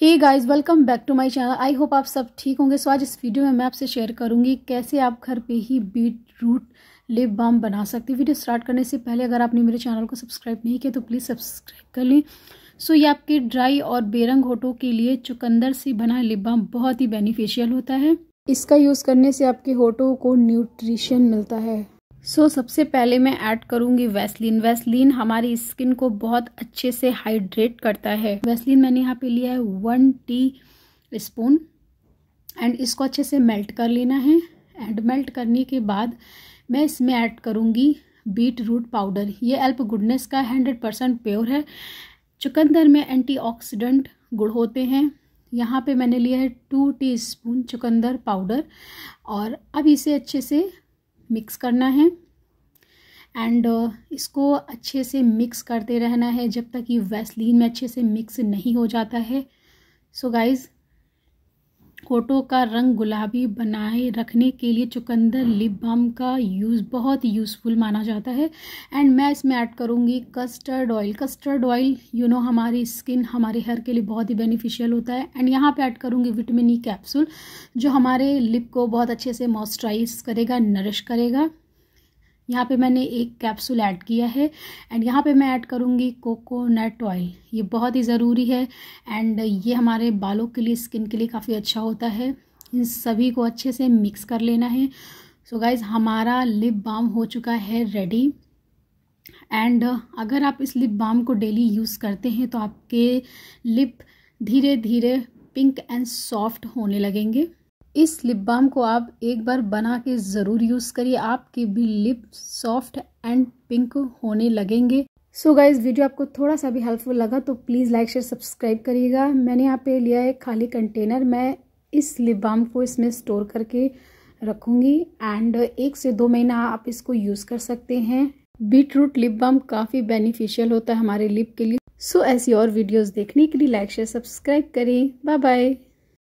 hey guys welcome back to my channel I hope आप सब ठीक होंगे सो आज इस वीडियो में मैं आपसे शेयर करूंगी कैसे आप घर पे ही बीट रूट लिप बाम बना सकते हैं वीडियो स्टार्ट करने से पहले अगर आपने मेरे चैनल को सब्सक्राइब नहीं किया तो प्लीज़ सब्सक्राइब कर लें सो ये आपके ड्राई और बेरंग होठों के लिए चुकंदर से बना लिप बाम बहुत ही बेनिफिशियल होता है इसका यूज़ करने से आपके होठों को न्यूट्रिशन मिलता है सो so, सबसे पहले मैं ऐड करूंगी वैसलीन वैसलीन हमारी स्किन को बहुत अच्छे से हाइड्रेट करता है वैसलीन मैंने यहाँ पे लिया है वन टी स्पून एंड इसको अच्छे से मेल्ट कर लेना है एंड मेल्ट करने के बाद मैं इसमें ऐड करूँगी बीट रूट पाउडर ये एल्प गुडनेस का हंड्रेड परसेंट प्योर है चुकंदर में एंटी गुड़ होते हैं यहाँ पे मैंने लिया है टू स्पून चुकंदर पाउडर और अब इसे अच्छे से मिक्स करना है एंड uh, इसको अच्छे से मिक्स करते रहना है जब तक कि वैसलीन में अच्छे से मिक्स नहीं हो जाता है सो so गाइज़ होठों का रंग गुलाबी बनाए रखने के लिए चुकंदर लिप बाम का यूज़ बहुत यूज़फुल माना जाता है एंड मैं इसमें ऐड करूँगी custard oil custard oil you know हमारी स्किन हमारे हेयर के लिए बहुत ही बेनिफिशियल होता है एंड यहाँ पे ऐड करूँगी विटामिन ई कैप्सूल जो हमारे लिप को बहुत अच्छे से मॉइस्चराइज करेगा नरिश करेगा यहाँ पे मैंने एक कैप्सूल ऐड किया है एंड यहाँ पे मैं ऐड करूँगी कोकोनट ऑयल ये बहुत ही ज़रूरी है एंड ये हमारे बालों के लिए स्किन के लिए काफ़ी अच्छा होता है इन सभी को अच्छे से मिक्स कर लेना है सो so गाइज हमारा लिप बाम हो चुका है रेडी एंड अगर आप इस लिप बाम को डेली यूज़ करते हैं तो आपके लिप धीरे धीरे पिंक एंड सॉफ्ट होने लगेंगे इस लिप बाम को आप एक बार बना के ज़रूर यूज़ करिए आपके भी लिप सॉफ्ट एंड पिंक होने लगेंगे सो so गाइज वीडियो आपको थोड़ा सा भी हेल्पफुल लगा तो प्लीज़ लाइक शेयर सब्सक्राइब करिएगा मैंने यहाँ पे लिया है खाली कंटेनर मैं इस लिप बाम को इसमें स्टोर करके रखूँगी एंड एक से दो महीना आप इसको यूज़ कर सकते हैं बीट रूट लिप बाम काफ़ी बेनिफिशियल होता है हमारे लिप के लिए सो so, ऐसी और वीडियोस देखने के लिए लाइक शेयर सब्सक्राइब करें बाय बाय